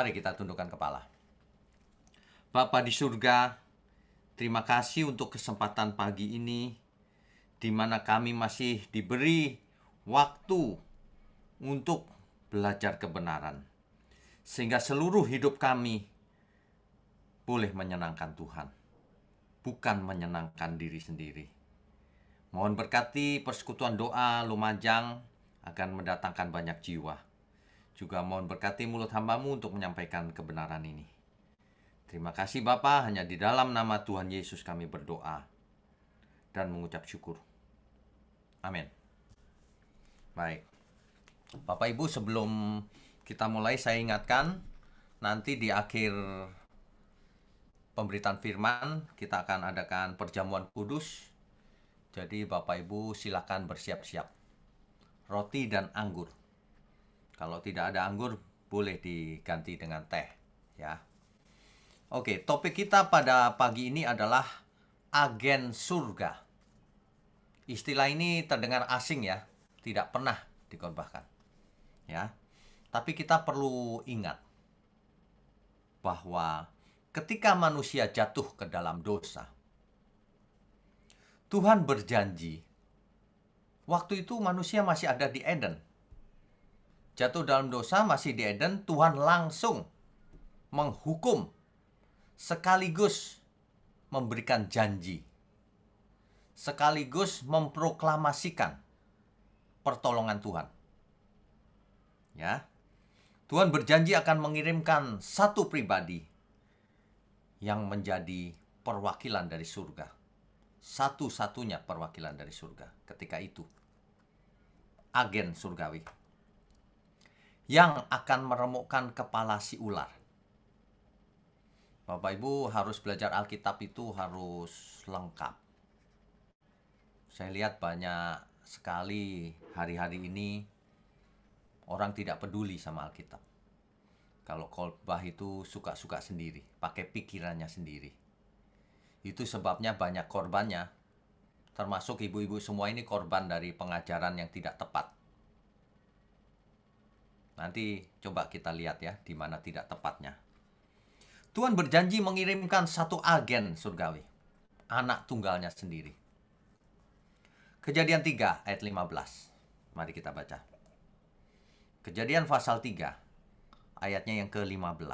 Mari kita tundukkan kepala. Bapa di surga, terima kasih untuk kesempatan pagi ini di mana kami masih diberi waktu untuk belajar kebenaran sehingga seluruh hidup kami boleh menyenangkan Tuhan, bukan menyenangkan diri sendiri. Mohon berkati persekutuan doa Lumajang akan mendatangkan banyak jiwa juga mohon berkati mulut hambamu untuk menyampaikan kebenaran ini. Terima kasih Bapak, hanya di dalam nama Tuhan Yesus kami berdoa dan mengucap syukur. Amin. Baik. Bapak Ibu sebelum kita mulai saya ingatkan nanti di akhir pemberitaan firman kita akan adakan perjamuan kudus. Jadi Bapak Ibu silakan bersiap-siap. Roti dan anggur. Kalau tidak ada anggur, boleh diganti dengan teh, ya. Oke, topik kita pada pagi ini adalah agen surga. Istilah ini terdengar asing ya, tidak pernah dikorbankan. Ya. Tapi kita perlu ingat bahwa ketika manusia jatuh ke dalam dosa, Tuhan berjanji waktu itu manusia masih ada di Eden jatuh dalam dosa masih di Eden, Tuhan langsung menghukum sekaligus memberikan janji. Sekaligus memproklamasikan pertolongan Tuhan. Ya. Tuhan berjanji akan mengirimkan satu pribadi yang menjadi perwakilan dari surga. Satu-satunya perwakilan dari surga ketika itu. Agen surgawi yang akan meremukkan kepala si ular. Bapak Ibu harus belajar Alkitab itu harus lengkap. Saya lihat banyak sekali hari-hari ini orang tidak peduli sama Alkitab. Kalau khotbah itu suka-suka sendiri, pakai pikirannya sendiri. Itu sebabnya banyak korbannya, termasuk ibu-ibu semua ini korban dari pengajaran yang tidak tepat. Nanti coba kita lihat ya di mana tidak tepatnya. Tuhan berjanji mengirimkan satu agen surgawi, anak tunggalnya sendiri. Kejadian 3 ayat 15. Mari kita baca. Kejadian pasal 3 ayatnya yang ke-15.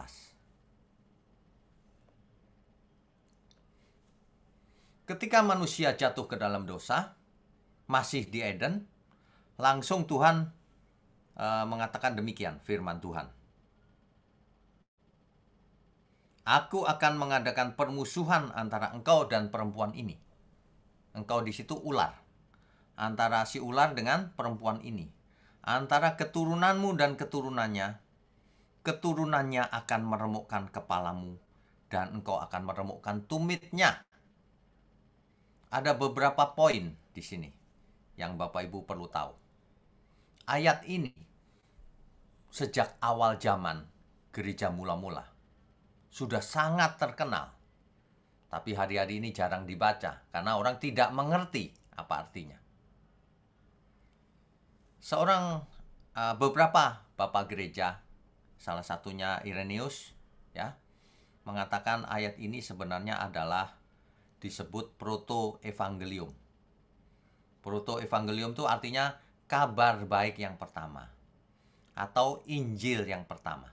Ketika manusia jatuh ke dalam dosa, masih di Eden, langsung Tuhan Eh, mengatakan demikian firman Tuhan. Aku akan mengadakan permusuhan antara engkau dan perempuan ini. Engkau di situ ular. Antara si ular dengan perempuan ini. Antara keturunanmu dan keturunannya. Keturunannya akan meremukkan kepalamu. Dan engkau akan meremukkan tumitnya. Ada beberapa poin di sini yang Bapak Ibu perlu tahu ayat ini sejak awal zaman gereja mula-mula sudah sangat terkenal. Tapi hari-hari ini jarang dibaca karena orang tidak mengerti apa artinya. Seorang eh, beberapa bapak gereja, salah satunya Ireneus, ya, mengatakan ayat ini sebenarnya adalah disebut proto evangelium. Proto evangelium itu artinya kabar baik yang pertama atau Injil yang pertama.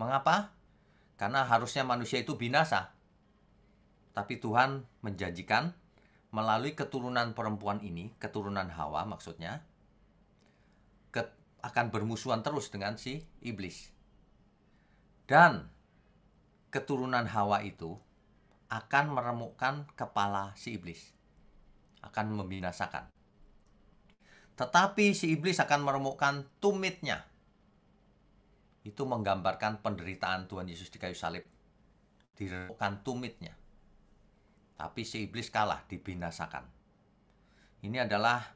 Mengapa? Karena harusnya manusia itu binasa. Tapi Tuhan menjanjikan melalui keturunan perempuan ini, keturunan Hawa maksudnya, ke, akan bermusuhan terus dengan si iblis. Dan keturunan Hawa itu akan meremukkan kepala si iblis. Akan membinasakan. Tetapi si iblis akan meremukkan tumitnya. Itu menggambarkan penderitaan Tuhan Yesus di kayu salib. Diremukkan tumitnya. Tapi si iblis kalah, dibinasakan. Ini adalah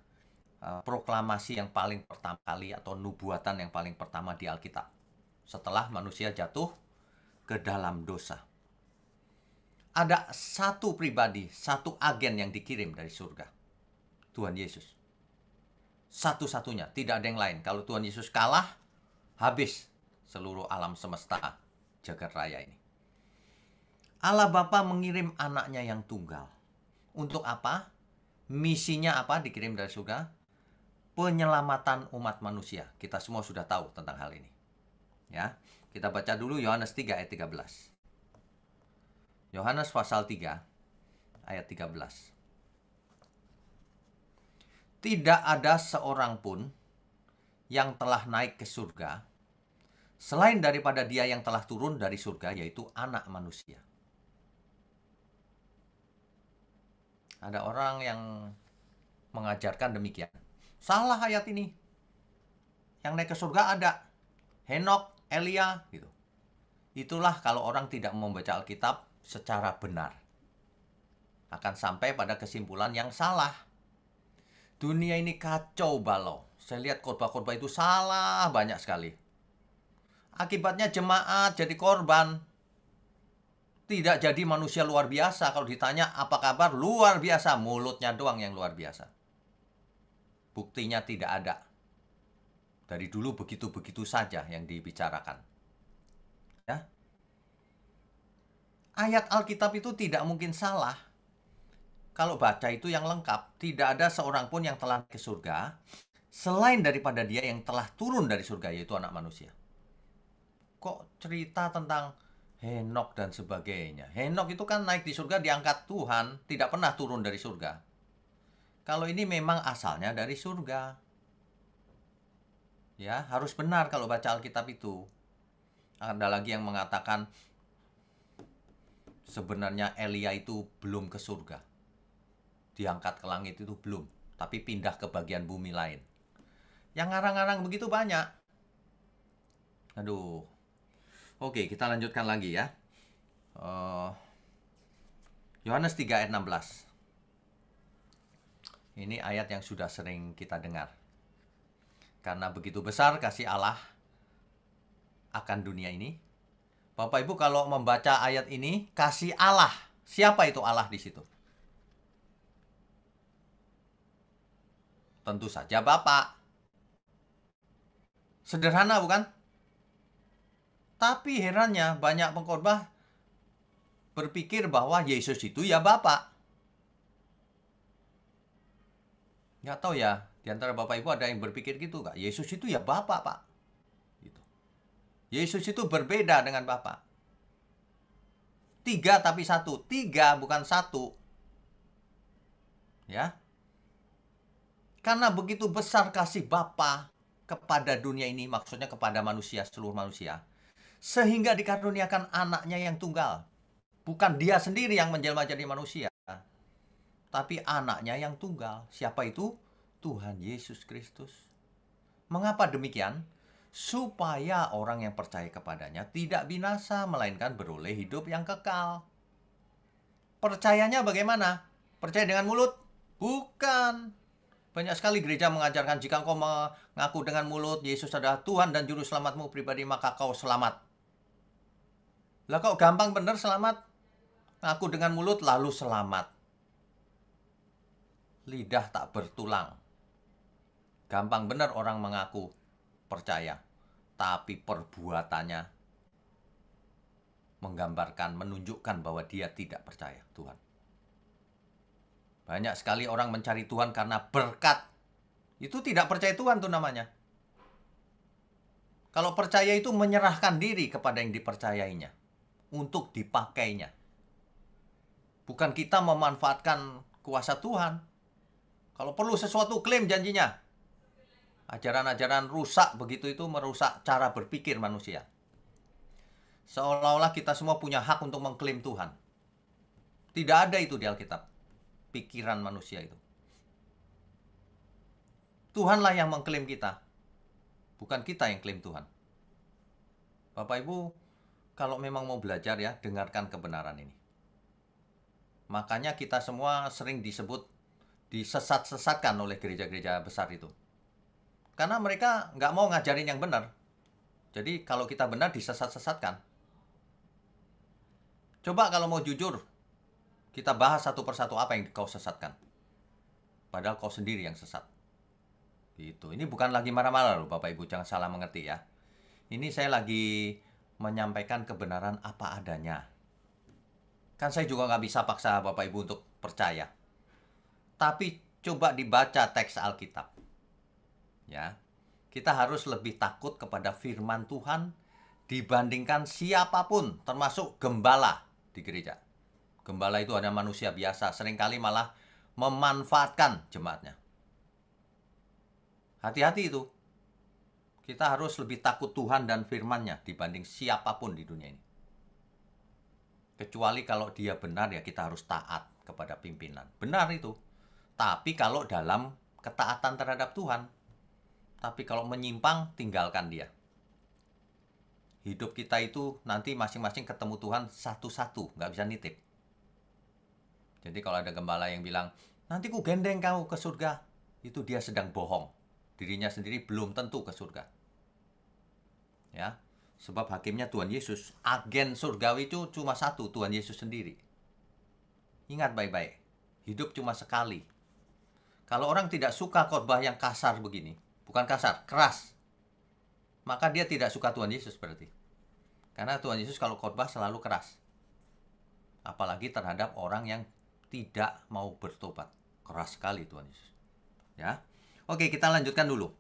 uh, proklamasi yang paling pertama kali atau nubuatan yang paling pertama di Alkitab. Setelah manusia jatuh ke dalam dosa. Ada satu pribadi, satu agen yang dikirim dari surga. Tuhan Yesus satu-satunya, tidak ada yang lain. Kalau Tuhan Yesus kalah, habis seluruh alam semesta jagat raya ini. Allah Bapa mengirim anaknya yang tunggal. Untuk apa? Misinya apa dikirim dari surga? Penyelamatan umat manusia. Kita semua sudah tahu tentang hal ini. Ya, kita baca dulu Yohanes 3 ayat 13. Yohanes pasal 3 ayat 13. Tidak ada seorang pun yang telah naik ke surga selain daripada dia yang telah turun dari surga yaitu anak manusia. Ada orang yang mengajarkan demikian. Salah ayat ini. Yang naik ke surga ada Henok, Elia gitu. Itulah kalau orang tidak membaca Alkitab secara benar. Akan sampai pada kesimpulan yang salah. Dunia ini kacau balau. Saya lihat korban-korban itu salah banyak sekali. Akibatnya jemaat jadi korban. Tidak jadi manusia luar biasa. Kalau ditanya apa kabar, luar biasa. Mulutnya doang yang luar biasa. Buktinya tidak ada. Dari dulu begitu-begitu saja yang dibicarakan. Ya. Ayat Alkitab itu tidak mungkin salah kalau baca itu yang lengkap, tidak ada seorang pun yang telah ke surga selain daripada dia yang telah turun dari surga yaitu anak manusia. Kok cerita tentang Henok dan sebagainya. Henok itu kan naik di surga diangkat Tuhan, tidak pernah turun dari surga. Kalau ini memang asalnya dari surga. Ya, harus benar kalau baca Alkitab itu. Ada lagi yang mengatakan sebenarnya Elia itu belum ke surga diangkat ke langit itu belum, tapi pindah ke bagian bumi lain. Yang ngarang-ngarang begitu banyak. Aduh. Oke, kita lanjutkan lagi ya. Eh, Yohanes uh, 3 ayat 16. Ini ayat yang sudah sering kita dengar. Karena begitu besar kasih Allah akan dunia ini. Bapak Ibu kalau membaca ayat ini, kasih Allah. Siapa itu Allah di situ? Tentu saja Bapak. Sederhana bukan? Tapi herannya banyak pengkhotbah berpikir bahwa Yesus itu ya Bapak. Nggak tahu ya, di antara Bapak Ibu ada yang berpikir gitu nggak? Yesus itu ya Bapak, Pak. Gitu. Yesus itu berbeda dengan Bapak. Tiga tapi satu. Tiga bukan satu. Ya, karena begitu besar kasih Bapa kepada dunia ini, maksudnya kepada manusia, seluruh manusia. Sehingga dikaruniakan anaknya yang tunggal. Bukan dia sendiri yang menjelma jadi manusia. Tapi anaknya yang tunggal. Siapa itu? Tuhan Yesus Kristus. Mengapa demikian? Supaya orang yang percaya kepadanya tidak binasa, melainkan beroleh hidup yang kekal. Percayanya bagaimana? Percaya dengan mulut? Bukan banyak sekali gereja mengajarkan jika engkau mengaku dengan mulut Yesus adalah Tuhan dan Juru Selamatmu pribadi, maka kau selamat. Lah kok gampang benar selamat? mengaku dengan mulut lalu selamat. Lidah tak bertulang. Gampang benar orang mengaku percaya, tapi perbuatannya menggambarkan, menunjukkan bahwa dia tidak percaya Tuhan. Banyak sekali orang mencari Tuhan karena berkat. Itu tidak percaya Tuhan tuh namanya. Kalau percaya itu menyerahkan diri kepada yang dipercayainya. Untuk dipakainya. Bukan kita memanfaatkan kuasa Tuhan. Kalau perlu sesuatu klaim janjinya. Ajaran-ajaran rusak begitu itu merusak cara berpikir manusia. Seolah-olah kita semua punya hak untuk mengklaim Tuhan. Tidak ada itu di Alkitab pikiran manusia itu. Tuhanlah yang mengklaim kita. Bukan kita yang klaim Tuhan. Bapak Ibu, kalau memang mau belajar ya, dengarkan kebenaran ini. Makanya kita semua sering disebut disesat-sesatkan oleh gereja-gereja besar itu. Karena mereka nggak mau ngajarin yang benar. Jadi kalau kita benar disesat-sesatkan. Coba kalau mau jujur, kita bahas satu persatu apa yang kau sesatkan. Padahal kau sendiri yang sesat. Gitu. Ini bukan lagi marah-marah loh Bapak Ibu, jangan salah mengerti ya. Ini saya lagi menyampaikan kebenaran apa adanya. Kan saya juga nggak bisa paksa Bapak Ibu untuk percaya. Tapi coba dibaca teks Alkitab. Ya. Kita harus lebih takut kepada firman Tuhan dibandingkan siapapun termasuk gembala di gereja. Gembala itu hanya manusia biasa, seringkali malah memanfaatkan jemaatnya. Hati-hati itu. Kita harus lebih takut Tuhan dan firman-Nya dibanding siapapun di dunia ini. Kecuali kalau dia benar ya kita harus taat kepada pimpinan. Benar itu. Tapi kalau dalam ketaatan terhadap Tuhan. Tapi kalau menyimpang tinggalkan dia. Hidup kita itu nanti masing-masing ketemu Tuhan satu-satu, nggak bisa nitip. Jadi kalau ada gembala yang bilang, nanti ku gendeng kau ke surga, itu dia sedang bohong. Dirinya sendiri belum tentu ke surga. Ya, sebab hakimnya Tuhan Yesus. Agen surgawi itu cuma satu, Tuhan Yesus sendiri. Ingat baik-baik, hidup cuma sekali. Kalau orang tidak suka khotbah yang kasar begini, bukan kasar, keras, maka dia tidak suka Tuhan Yesus berarti. Karena Tuhan Yesus kalau khotbah selalu keras. Apalagi terhadap orang yang tidak mau bertobat. Keras sekali Tuhan Yesus. Ya. Oke, kita lanjutkan dulu.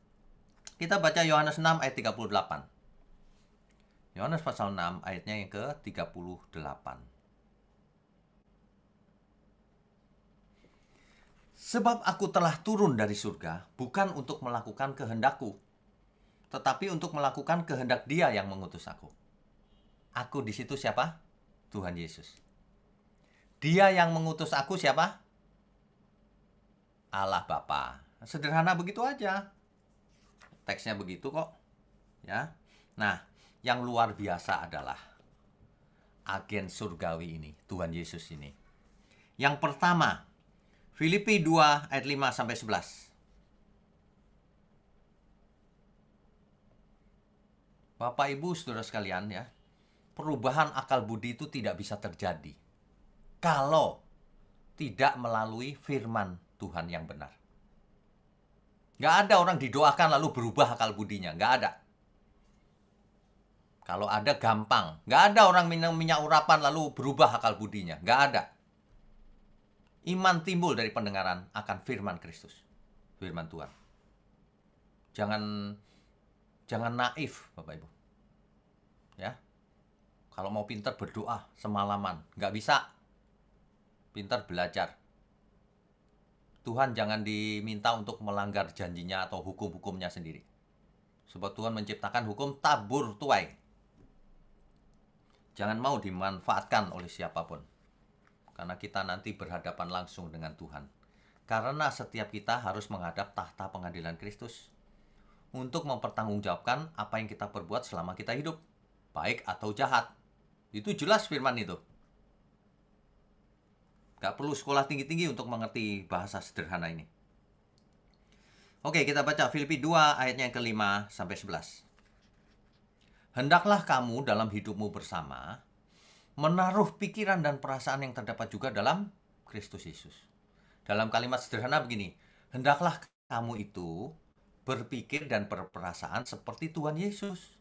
Kita baca Yohanes 6 ayat 38. Yohanes pasal 6 ayatnya yang ke 38. Sebab aku telah turun dari surga bukan untuk melakukan kehendakku, tetapi untuk melakukan kehendak Dia yang mengutus aku. Aku di situ siapa? Tuhan Yesus. Dia yang mengutus aku siapa? Allah Bapa. Sederhana begitu aja. Teksnya begitu kok. Ya. Nah, yang luar biasa adalah agen surgawi ini, Tuhan Yesus ini. Yang pertama, Filipi 2 ayat 5 sampai 11. Bapak Ibu Saudara sekalian ya, perubahan akal budi itu tidak bisa terjadi kalau tidak melalui firman Tuhan yang benar. Nggak ada orang didoakan lalu berubah akal budinya. Nggak ada. Kalau ada gampang. Nggak ada orang minum minyak urapan lalu berubah akal budinya. Nggak ada. Iman timbul dari pendengaran akan firman Kristus. Firman Tuhan. Jangan jangan naif, Bapak Ibu. Ya. Kalau mau pintar berdoa semalaman. Nggak bisa pintar belajar. Tuhan jangan diminta untuk melanggar janjinya atau hukum-hukumnya sendiri. Sebab Tuhan menciptakan hukum tabur tuai. Jangan mau dimanfaatkan oleh siapapun. Karena kita nanti berhadapan langsung dengan Tuhan. Karena setiap kita harus menghadap tahta pengadilan Kristus untuk mempertanggungjawabkan apa yang kita perbuat selama kita hidup, baik atau jahat. Itu jelas firman itu. Gak perlu sekolah tinggi-tinggi untuk mengerti bahasa sederhana ini. Oke, kita baca Filipi 2 ayatnya yang kelima sampai 11. Hendaklah kamu dalam hidupmu bersama menaruh pikiran dan perasaan yang terdapat juga dalam Kristus Yesus. Dalam kalimat sederhana begini, hendaklah kamu itu berpikir dan berperasaan seperti Tuhan Yesus.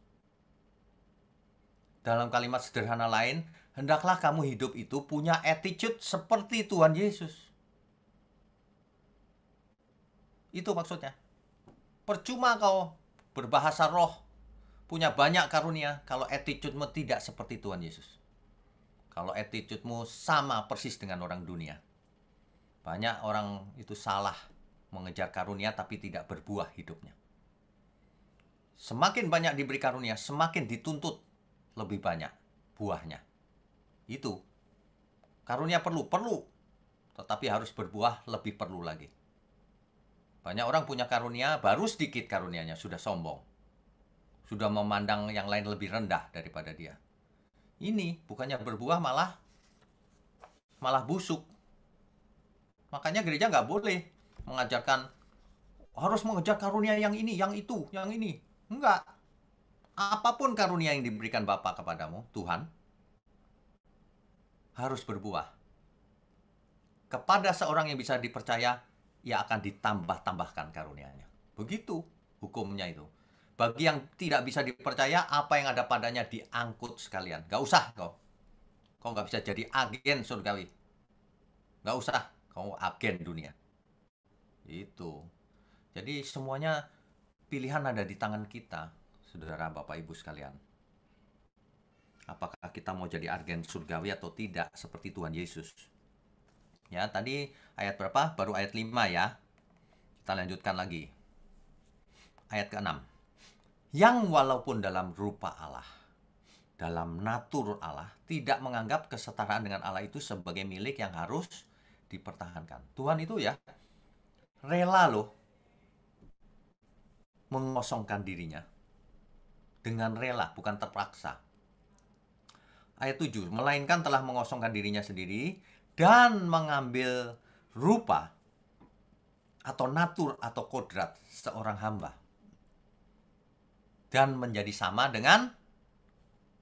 Dalam kalimat sederhana lain, hendaklah kamu hidup itu punya attitude seperti Tuhan Yesus. Itu maksudnya. Percuma kau berbahasa roh, punya banyak karunia kalau attitude-mu tidak seperti Tuhan Yesus. Kalau attitude-mu sama persis dengan orang dunia. Banyak orang itu salah mengejar karunia tapi tidak berbuah hidupnya. Semakin banyak diberi karunia, semakin dituntut lebih banyak buahnya. Itu. Karunia perlu, perlu. Tetapi harus berbuah lebih perlu lagi. Banyak orang punya karunia, baru sedikit karunianya, sudah sombong. Sudah memandang yang lain lebih rendah daripada dia. Ini bukannya berbuah malah malah busuk. Makanya gereja nggak boleh mengajarkan harus mengejar karunia yang ini, yang itu, yang ini. Enggak. Apapun karunia yang diberikan Bapak kepadamu, Tuhan harus berbuah. Kepada seorang yang bisa dipercaya, ia akan ditambah-tambahkan karuniaNya. Begitu hukumnya itu. Bagi yang tidak bisa dipercaya, apa yang ada padanya diangkut sekalian. Gak usah kau. Kau gak bisa jadi agen surgawi. Gak usah. Kau agen dunia. Itu. Jadi semuanya pilihan ada di tangan kita, saudara bapak ibu sekalian. Apakah kita mau jadi agen surgawi atau tidak seperti Tuhan Yesus? Ya, tadi ayat berapa? Baru ayat 5 ya. Kita lanjutkan lagi. Ayat ke-6. Yang walaupun dalam rupa Allah, dalam natur Allah, tidak menganggap kesetaraan dengan Allah itu sebagai milik yang harus dipertahankan. Tuhan itu ya rela loh mengosongkan dirinya dengan rela, bukan terpaksa ayat 7, melainkan telah mengosongkan dirinya sendiri dan mengambil rupa atau natur atau kodrat seorang hamba dan menjadi sama dengan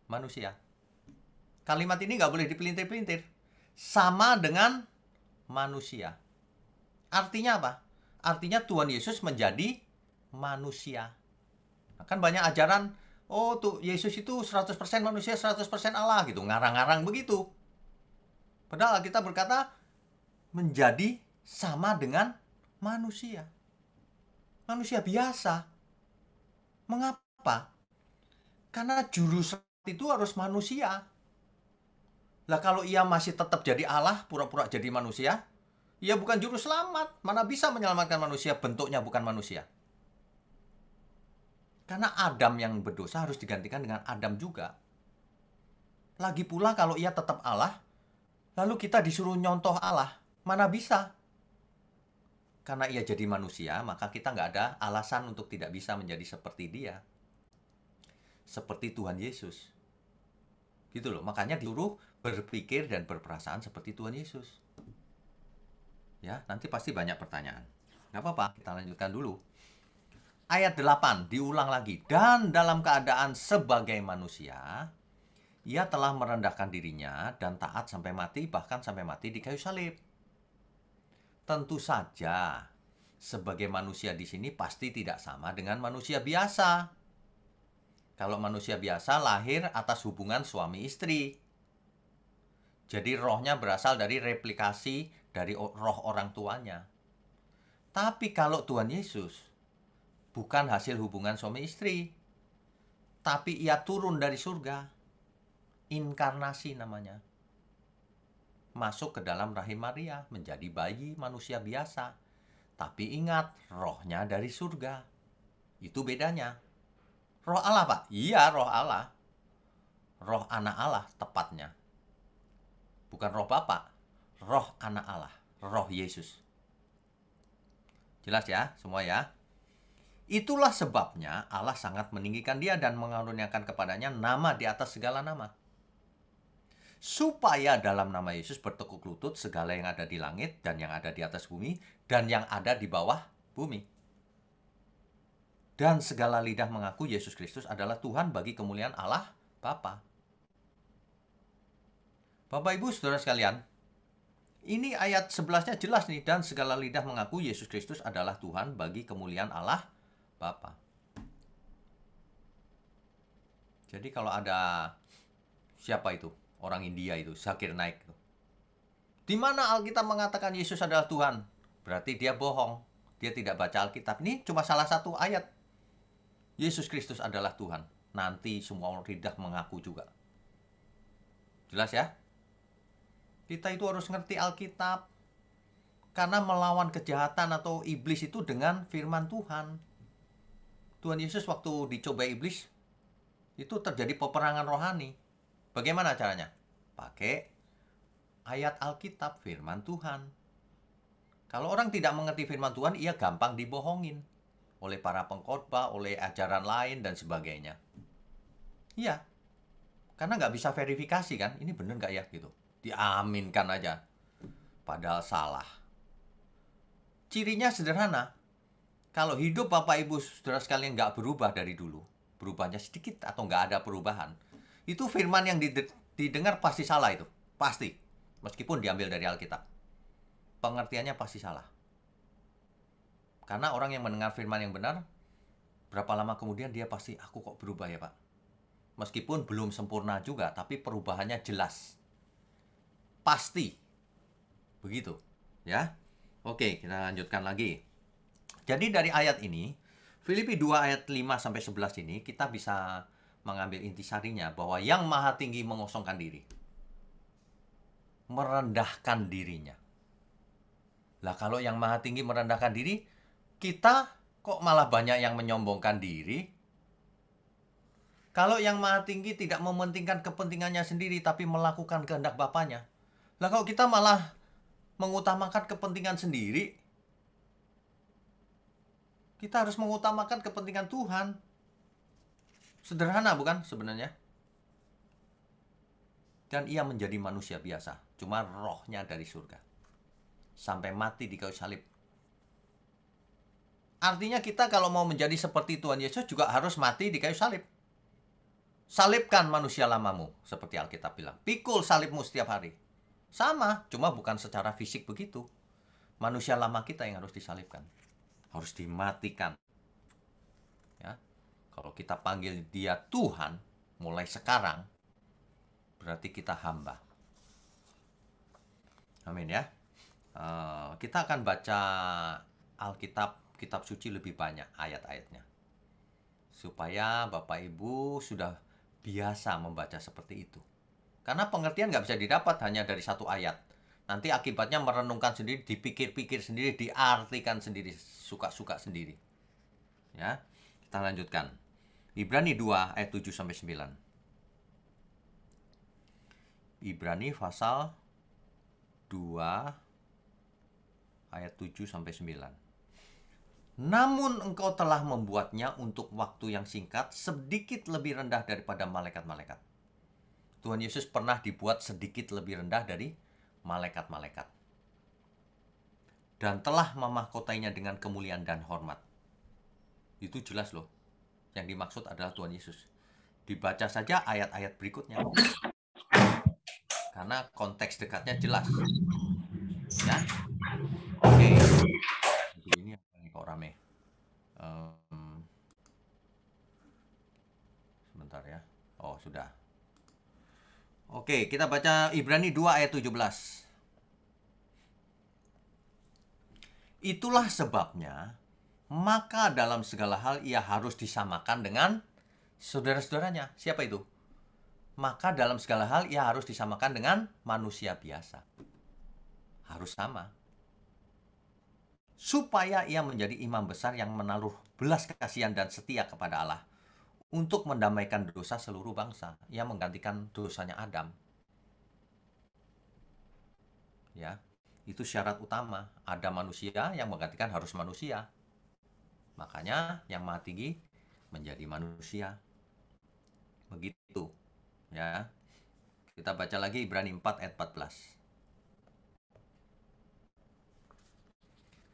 manusia. Kalimat ini nggak boleh dipelintir-pelintir. Sama dengan manusia. Artinya apa? Artinya Tuhan Yesus menjadi manusia. Nah, kan banyak ajaran oh tuh Yesus itu 100% manusia, 100% Allah gitu, ngarang-ngarang begitu. Padahal kita berkata menjadi sama dengan manusia. Manusia biasa. Mengapa? Karena juru itu harus manusia. Lah kalau ia masih tetap jadi Allah, pura-pura jadi manusia, ia bukan juru selamat. Mana bisa menyelamatkan manusia, bentuknya bukan manusia. Karena Adam yang berdosa harus digantikan dengan Adam juga. Lagi pula kalau ia tetap Allah, lalu kita disuruh nyontoh Allah, mana bisa? Karena ia jadi manusia, maka kita nggak ada alasan untuk tidak bisa menjadi seperti dia. Seperti Tuhan Yesus. Gitu loh, makanya disuruh berpikir dan berperasaan seperti Tuhan Yesus. Ya, nanti pasti banyak pertanyaan. Gak apa-apa, kita lanjutkan dulu ayat 8 diulang lagi dan dalam keadaan sebagai manusia ia telah merendahkan dirinya dan taat sampai mati bahkan sampai mati di kayu salib. Tentu saja sebagai manusia di sini pasti tidak sama dengan manusia biasa. Kalau manusia biasa lahir atas hubungan suami istri. Jadi rohnya berasal dari replikasi dari roh orang tuanya. Tapi kalau Tuhan Yesus bukan hasil hubungan suami istri, tapi ia turun dari surga. Inkarnasi namanya. Masuk ke dalam rahim Maria, menjadi bayi manusia biasa. Tapi ingat, rohnya dari surga. Itu bedanya. Roh Allah, Pak. Iya, roh Allah. Roh anak Allah tepatnya. Bukan roh Bapak, roh anak Allah, roh Yesus. Jelas ya, semua ya. Itulah sebabnya Allah sangat meninggikan dia dan mengaruniakan kepadanya nama di atas segala nama. Supaya dalam nama Yesus bertekuk lutut segala yang ada di langit dan yang ada di atas bumi dan yang ada di bawah bumi. Dan segala lidah mengaku Yesus Kristus adalah Tuhan bagi kemuliaan Allah Bapa. Bapak Ibu Saudara sekalian, ini ayat sebelasnya jelas nih dan segala lidah mengaku Yesus Kristus adalah Tuhan bagi kemuliaan Allah Bapa. Bapa. Jadi kalau ada siapa itu orang India itu Zakir Naik itu, di mana Alkitab mengatakan Yesus adalah Tuhan, berarti dia bohong, dia tidak baca Alkitab. Ini cuma salah satu ayat. Yesus Kristus adalah Tuhan. Nanti semua orang tidak mengaku juga. Jelas ya? Kita itu harus ngerti Alkitab. Karena melawan kejahatan atau iblis itu dengan firman Tuhan. Tuhan Yesus waktu dicoba iblis itu terjadi peperangan rohani. Bagaimana caranya? Pakai ayat Alkitab firman Tuhan. Kalau orang tidak mengerti firman Tuhan, ia gampang dibohongin oleh para pengkhotbah, oleh ajaran lain, dan sebagainya. Iya, karena nggak bisa verifikasi kan, ini bener nggak ya gitu. Diaminkan aja, padahal salah. Cirinya sederhana, kalau hidup Bapak Ibu saudara sekalian nggak berubah dari dulu, berubahnya sedikit atau nggak ada perubahan, itu firman yang didengar pasti salah itu, pasti. Meskipun diambil dari Alkitab. Pengertiannya pasti salah. Karena orang yang mendengar firman yang benar, berapa lama kemudian dia pasti, aku kok berubah ya Pak? Meskipun belum sempurna juga, tapi perubahannya jelas. Pasti. Begitu. Ya. Oke, kita lanjutkan lagi. Jadi dari ayat ini, Filipi 2 ayat 5 sampai 11 ini kita bisa mengambil intisarinya bahwa yang maha tinggi mengosongkan diri. Merendahkan dirinya. Lah kalau yang maha tinggi merendahkan diri, kita kok malah banyak yang menyombongkan diri? Kalau yang maha tinggi tidak mementingkan kepentingannya sendiri tapi melakukan kehendak Bapaknya. Lah kalau kita malah mengutamakan kepentingan sendiri, kita harus mengutamakan kepentingan Tuhan. Sederhana bukan sebenarnya? Dan ia menjadi manusia biasa, cuma rohnya dari surga. Sampai mati di kayu salib. Artinya kita kalau mau menjadi seperti Tuhan Yesus juga harus mati di kayu salib. Salibkan manusia lamamu, seperti Alkitab bilang. Pikul salibmu setiap hari. Sama, cuma bukan secara fisik begitu. Manusia lama kita yang harus disalibkan harus dimatikan. Ya. Kalau kita panggil dia Tuhan mulai sekarang berarti kita hamba. Amin ya. Eh, kita akan baca Alkitab, kitab suci lebih banyak ayat-ayatnya. Supaya Bapak Ibu sudah biasa membaca seperti itu. Karena pengertian nggak bisa didapat hanya dari satu ayat nanti akibatnya merenungkan sendiri, dipikir-pikir sendiri, diartikan sendiri, suka-suka sendiri. Ya. Kita lanjutkan. Ibrani 2 ayat 7 sampai 9. Ibrani pasal 2 ayat 7 sampai 9. Namun engkau telah membuatnya untuk waktu yang singkat sedikit lebih rendah daripada malaikat-malaikat. Tuhan Yesus pernah dibuat sedikit lebih rendah dari malaikat-malaikat. Dan telah memahkotainya dengan kemuliaan dan hormat. Itu jelas loh. Yang dimaksud adalah Tuhan Yesus. Dibaca saja ayat-ayat berikutnya. Karena konteks dekatnya jelas. Ya. Oke. Okay. Ini apa nih kok rame? Um, sebentar ya. Oh, sudah. Oke, kita baca Ibrani 2 ayat 17. Itulah sebabnya maka dalam segala hal ia harus disamakan dengan saudara-saudaranya. Siapa itu? Maka dalam segala hal ia harus disamakan dengan manusia biasa. Harus sama. Supaya ia menjadi imam besar yang menaruh belas kasihan dan setia kepada Allah untuk mendamaikan dosa seluruh bangsa yang menggantikan dosanya Adam. Ya, itu syarat utama. Ada manusia yang menggantikan harus manusia. Makanya yang mati menjadi manusia. Begitu. Ya. Kita baca lagi Ibrani 4 ayat 14.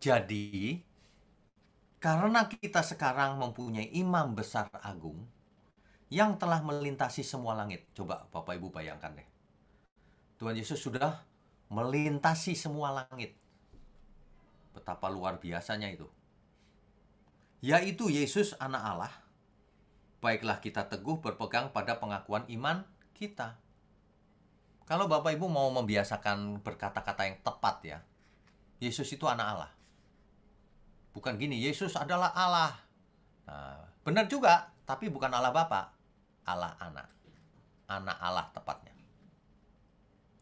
Jadi, karena kita sekarang mempunyai imam besar agung yang telah melintasi semua langit. Coba Bapak Ibu bayangkan deh. Tuhan Yesus sudah melintasi semua langit. Betapa luar biasanya itu. Yaitu Yesus anak Allah. Baiklah kita teguh berpegang pada pengakuan iman kita. Kalau Bapak Ibu mau membiasakan berkata-kata yang tepat ya. Yesus itu anak Allah. Bukan gini, Yesus adalah Allah. Nah, benar juga, tapi bukan Allah Bapa, Allah Anak. Anak Allah tepatnya.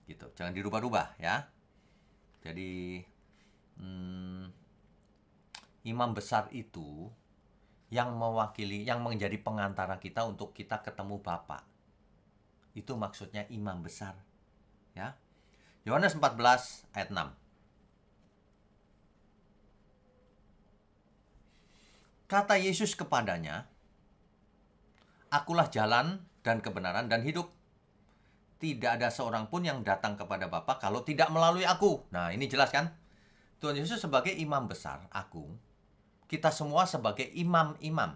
Gitu. Jangan dirubah-rubah ya. Jadi hmm, imam besar itu yang mewakili, yang menjadi pengantara kita untuk kita ketemu Bapa. Itu maksudnya imam besar. Ya. Yohanes 14 ayat 6. Kata Yesus kepadanya, Akulah jalan dan kebenaran dan hidup. Tidak ada seorang pun yang datang kepada Bapa kalau tidak melalui aku. Nah, ini jelas kan? Tuhan Yesus sebagai imam besar, aku, kita semua sebagai imam-imam.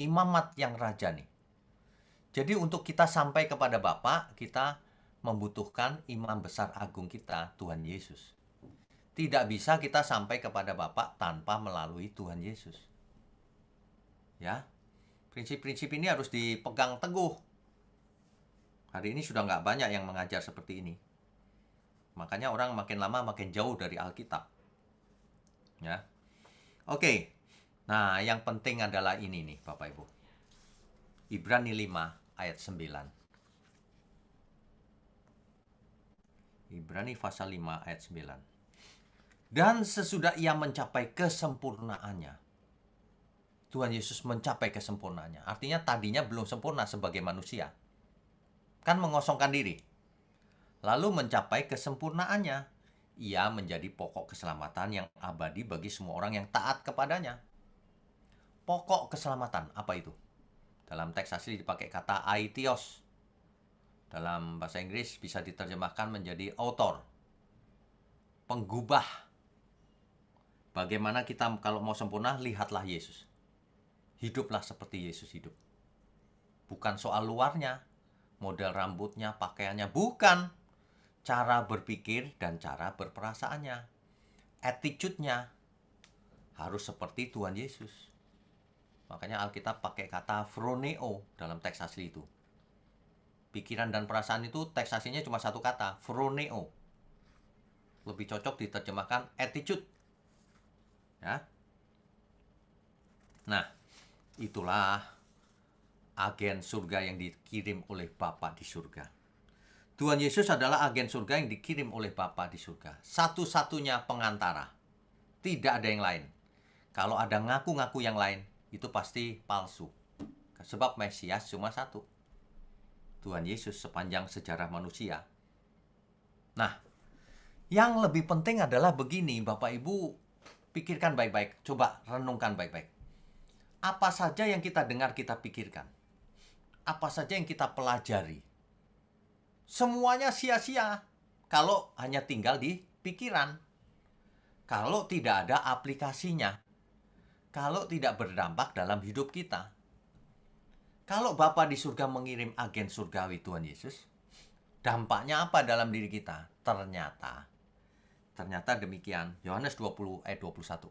Imamat yang raja nih. Jadi untuk kita sampai kepada Bapa, kita membutuhkan imam besar agung kita, Tuhan Yesus. Tidak bisa kita sampai kepada Bapa tanpa melalui Tuhan Yesus. Ya. Prinsip-prinsip ini harus dipegang teguh. Hari ini sudah nggak banyak yang mengajar seperti ini. Makanya orang makin lama makin jauh dari Alkitab. Ya. Oke. Nah, yang penting adalah ini nih, Bapak Ibu. Ibrani 5 ayat 9. Ibrani pasal 5 ayat 9. Dan sesudah ia mencapai kesempurnaannya. Tuhan Yesus mencapai kesempurnaannya. Artinya tadinya belum sempurna sebagai manusia. Kan mengosongkan diri. Lalu mencapai kesempurnaannya. Ia menjadi pokok keselamatan yang abadi bagi semua orang yang taat kepadanya. Pokok keselamatan, apa itu? Dalam teks asli dipakai kata aitios. Dalam bahasa Inggris bisa diterjemahkan menjadi autor. Penggubah Bagaimana kita kalau mau sempurna, lihatlah Yesus. Hiduplah seperti Yesus hidup. Bukan soal luarnya, model rambutnya, pakaiannya, bukan. Cara berpikir dan cara berperasaannya. attitude harus seperti Tuhan Yesus. Makanya Alkitab pakai kata froneo dalam teks asli itu pikiran dan perasaan itu teks aslinya cuma satu kata, froneo. Lebih cocok diterjemahkan attitude Ya. Nah, itulah agen surga yang dikirim oleh Bapa di surga. Tuhan Yesus adalah agen surga yang dikirim oleh Bapa di surga. Satu-satunya pengantara. Tidak ada yang lain. Kalau ada ngaku-ngaku yang lain, itu pasti palsu. Sebab Mesias cuma satu. Tuhan Yesus sepanjang sejarah manusia. Nah, yang lebih penting adalah begini, Bapak Ibu, Pikirkan baik-baik, coba renungkan baik-baik. Apa saja yang kita dengar, kita pikirkan. Apa saja yang kita pelajari. Semuanya sia-sia kalau hanya tinggal di pikiran. Kalau tidak ada aplikasinya. Kalau tidak berdampak dalam hidup kita. Kalau Bapa di surga mengirim agen surgawi Tuhan Yesus, dampaknya apa dalam diri kita? Ternyata Ternyata demikian. Yohanes 20 ayat eh, 21.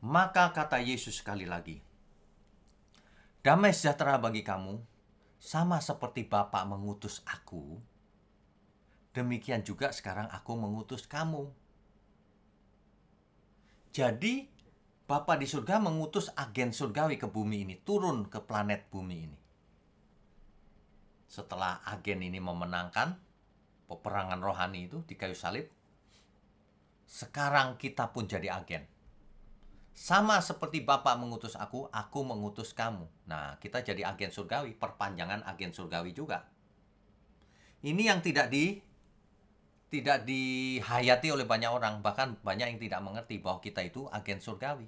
Maka kata Yesus sekali lagi, Damai sejahtera bagi kamu, sama seperti Bapa mengutus aku, demikian juga sekarang aku mengutus kamu. Jadi Bapak di surga mengutus agen surgawi ke bumi ini, turun ke planet bumi ini. Setelah agen ini memenangkan peperangan rohani itu di kayu salib, sekarang kita pun jadi agen. Sama seperti Bapak mengutus aku, aku mengutus kamu. Nah, kita jadi agen surgawi, perpanjangan agen surgawi juga. Ini yang tidak di tidak dihayati oleh banyak orang, bahkan banyak yang tidak mengerti bahwa kita itu agen surgawi.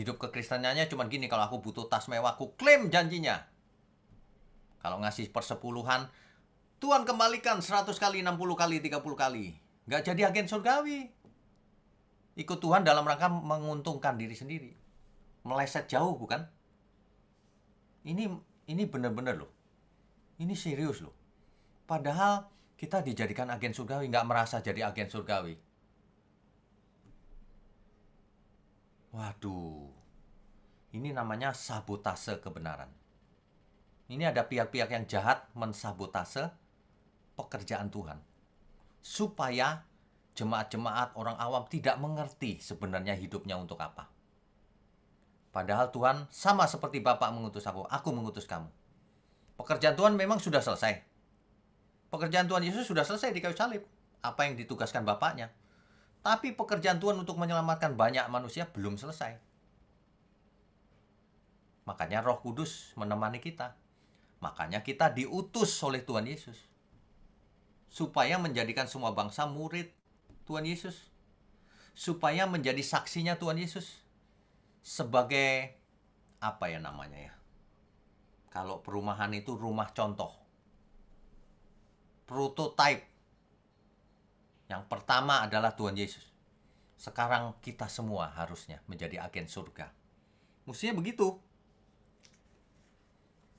Hidup kekristenannya cuma gini, kalau aku butuh tas mewah, aku klaim janjinya. Kalau ngasih persepuluhan, Tuhan kembalikan 100 kali, 60 kali, 30 kali. Nggak jadi agen surgawi. Ikut Tuhan dalam rangka menguntungkan diri sendiri. Meleset jauh, bukan? Ini ini benar-benar loh. Ini serius loh. Padahal kita dijadikan agen surgawi, nggak merasa jadi agen surgawi. Waduh, ini namanya sabotase kebenaran. Ini ada pihak-pihak yang jahat mensabotase pekerjaan Tuhan. Supaya jemaat-jemaat orang awam tidak mengerti sebenarnya hidupnya untuk apa. Padahal Tuhan sama seperti Bapak mengutus aku, aku mengutus kamu. Pekerjaan Tuhan memang sudah selesai. Pekerjaan Tuhan Yesus sudah selesai di kayu salib. Apa yang ditugaskan Bapaknya, tapi pekerjaan Tuhan untuk menyelamatkan banyak manusia belum selesai. Makanya Roh Kudus menemani kita. Makanya kita diutus oleh Tuhan Yesus supaya menjadikan semua bangsa murid Tuhan Yesus. Supaya menjadi saksinya Tuhan Yesus sebagai apa ya namanya ya? Kalau perumahan itu rumah contoh. Prototype yang pertama adalah Tuhan Yesus. Sekarang kita semua harusnya menjadi agen surga. Mestinya begitu.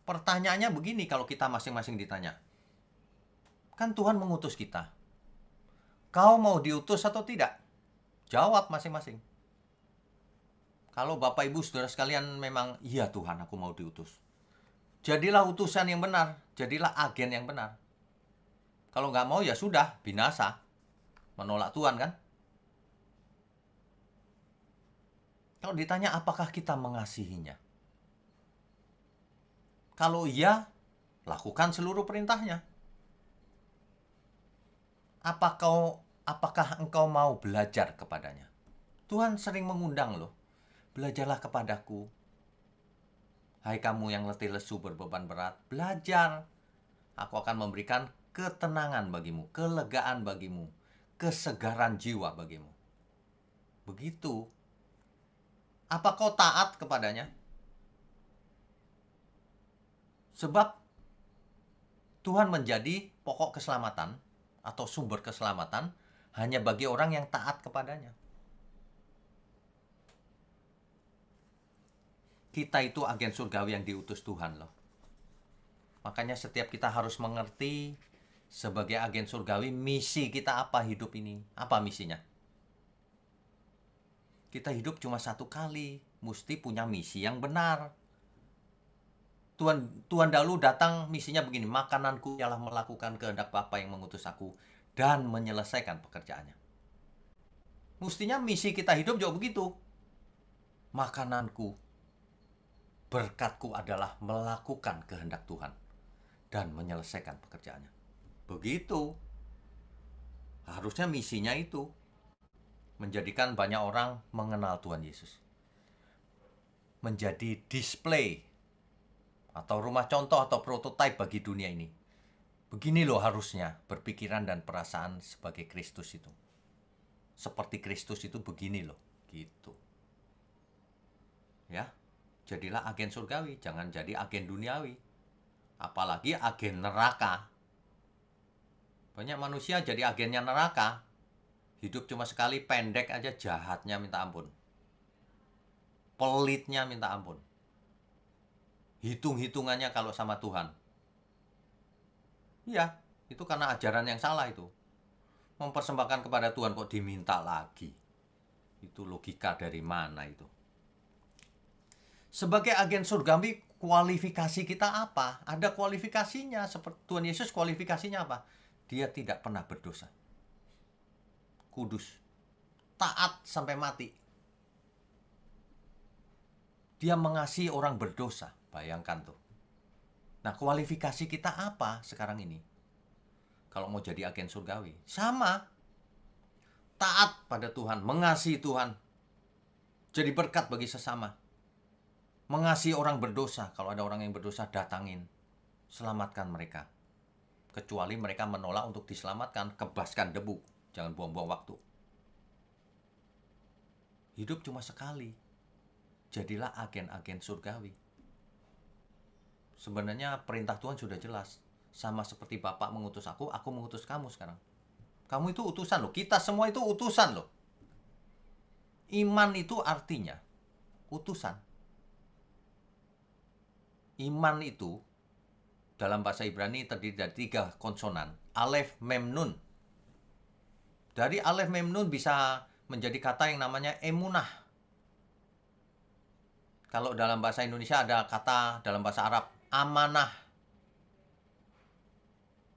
Pertanyaannya begini kalau kita masing-masing ditanya. Kan Tuhan mengutus kita. Kau mau diutus atau tidak? Jawab masing-masing. Kalau Bapak Ibu Saudara sekalian memang iya Tuhan aku mau diutus. Jadilah utusan yang benar, jadilah agen yang benar. Kalau nggak mau ya sudah, binasa menolak Tuhan kan? Kalau ditanya apakah kita mengasihinya? Kalau iya, lakukan seluruh perintahnya. Apakah apakah engkau mau belajar kepadanya? Tuhan sering mengundang loh, belajarlah kepadaku. Hai kamu yang letih lesu berbeban berat, belajar. Aku akan memberikan ketenangan bagimu, kelegaan bagimu, kesegaran jiwa bagimu. Begitu. Apa kau taat kepadanya? Sebab Tuhan menjadi pokok keselamatan atau sumber keselamatan hanya bagi orang yang taat kepadanya. Kita itu agen surgawi yang diutus Tuhan loh. Makanya setiap kita harus mengerti sebagai agen surgawi misi kita apa hidup ini? Apa misinya? Kita hidup cuma satu kali, mesti punya misi yang benar. Tuhan Tuhan Dalu datang misinya begini, makananku ialah melakukan kehendak Bapa yang mengutus aku dan menyelesaikan pekerjaannya. Mestinya misi kita hidup juga begitu. Makananku, berkatku adalah melakukan kehendak Tuhan dan menyelesaikan pekerjaannya. Begitu. Harusnya misinya itu menjadikan banyak orang mengenal Tuhan Yesus. Menjadi display atau rumah contoh atau prototipe bagi dunia ini. Begini loh harusnya berpikiran dan perasaan sebagai Kristus itu. Seperti Kristus itu begini loh, gitu. Ya, jadilah agen surgawi, jangan jadi agen duniawi. Apalagi agen neraka banyak manusia jadi agennya neraka. Hidup cuma sekali pendek aja jahatnya minta ampun. Pelitnya minta ampun. Hitung-hitungannya kalau sama Tuhan. Iya, itu karena ajaran yang salah itu. Mempersembahkan kepada Tuhan kok diminta lagi. Itu logika dari mana itu? Sebagai agen surgawi, kualifikasi kita apa? Ada kualifikasinya. Seperti Tuhan Yesus kualifikasinya apa? dia tidak pernah berdosa. Kudus, taat sampai mati. Dia mengasihi orang berdosa, bayangkan tuh. Nah, kualifikasi kita apa sekarang ini? Kalau mau jadi agen surgawi, sama. Taat pada Tuhan, mengasihi Tuhan. Jadi berkat bagi sesama. Mengasihi orang berdosa, kalau ada orang yang berdosa datangin. Selamatkan mereka kecuali mereka menolak untuk diselamatkan, kebaskan debu. Jangan buang-buang waktu. Hidup cuma sekali. Jadilah agen-agen surgawi. Sebenarnya perintah Tuhan sudah jelas. Sama seperti Bapak mengutus aku, aku mengutus kamu sekarang. Kamu itu utusan loh. Kita semua itu utusan loh. Iman itu artinya utusan. Iman itu dalam bahasa Ibrani terdiri dari tiga konsonan, alef, mem, nun. Dari alef, mem, nun bisa menjadi kata yang namanya emunah. Kalau dalam bahasa Indonesia ada kata dalam bahasa Arab amanah.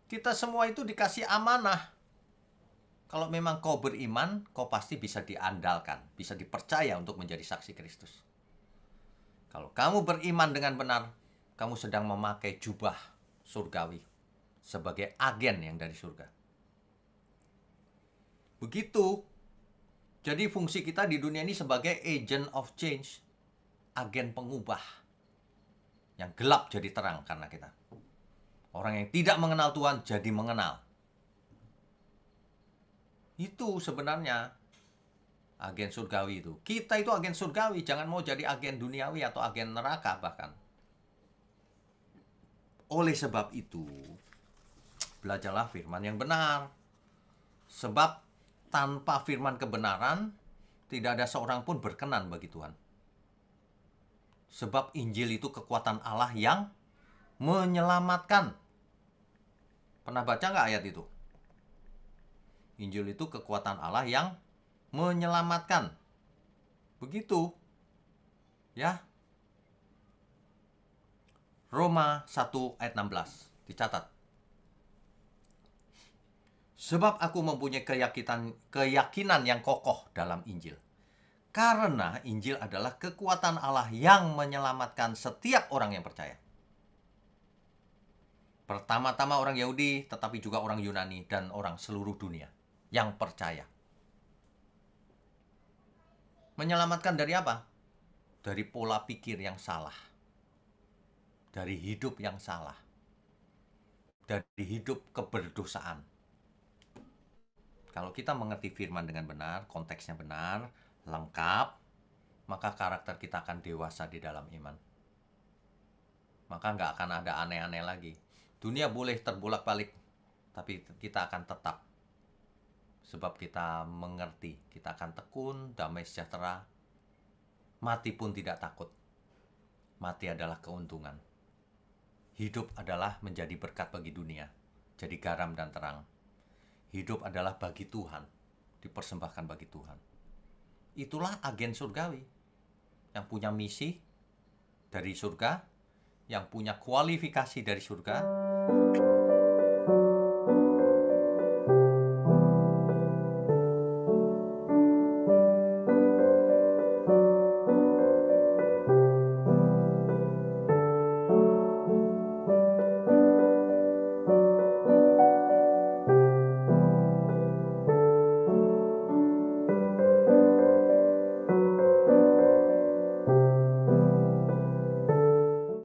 Kita semua itu dikasih amanah. Kalau memang kau beriman, kau pasti bisa diandalkan, bisa dipercaya untuk menjadi saksi Kristus. Kalau kamu beriman dengan benar, kamu sedang memakai jubah surgawi sebagai agen yang dari surga. Begitu. Jadi fungsi kita di dunia ini sebagai agent of change, agen pengubah yang gelap jadi terang karena kita. Orang yang tidak mengenal Tuhan jadi mengenal. Itu sebenarnya agen surgawi itu. Kita itu agen surgawi, jangan mau jadi agen duniawi atau agen neraka bahkan. Oleh sebab itu, belajarlah firman yang benar. Sebab tanpa firman kebenaran, tidak ada seorang pun berkenan bagi Tuhan. Sebab Injil itu kekuatan Allah yang menyelamatkan. Pernah baca nggak ayat itu? Injil itu kekuatan Allah yang menyelamatkan. Begitu. Ya, Roma 1 ayat 16. Dicatat. Sebab aku mempunyai keyakinan, keyakinan yang kokoh dalam Injil. Karena Injil adalah kekuatan Allah yang menyelamatkan setiap orang yang percaya. Pertama-tama orang Yahudi, tetapi juga orang Yunani dan orang seluruh dunia yang percaya. Menyelamatkan dari apa? Dari pola pikir yang salah dari hidup yang salah, dari hidup keberdosaan. Kalau kita mengerti firman dengan benar, konteksnya benar, lengkap, maka karakter kita akan dewasa di dalam iman. Maka nggak akan ada aneh-aneh lagi. Dunia boleh terbolak-balik, tapi kita akan tetap. Sebab kita mengerti, kita akan tekun, damai sejahtera, mati pun tidak takut. Mati adalah keuntungan. Hidup adalah menjadi berkat bagi dunia, jadi garam dan terang. Hidup adalah bagi Tuhan, dipersembahkan bagi Tuhan. Itulah agen surgawi yang punya misi dari surga, yang punya kualifikasi dari surga.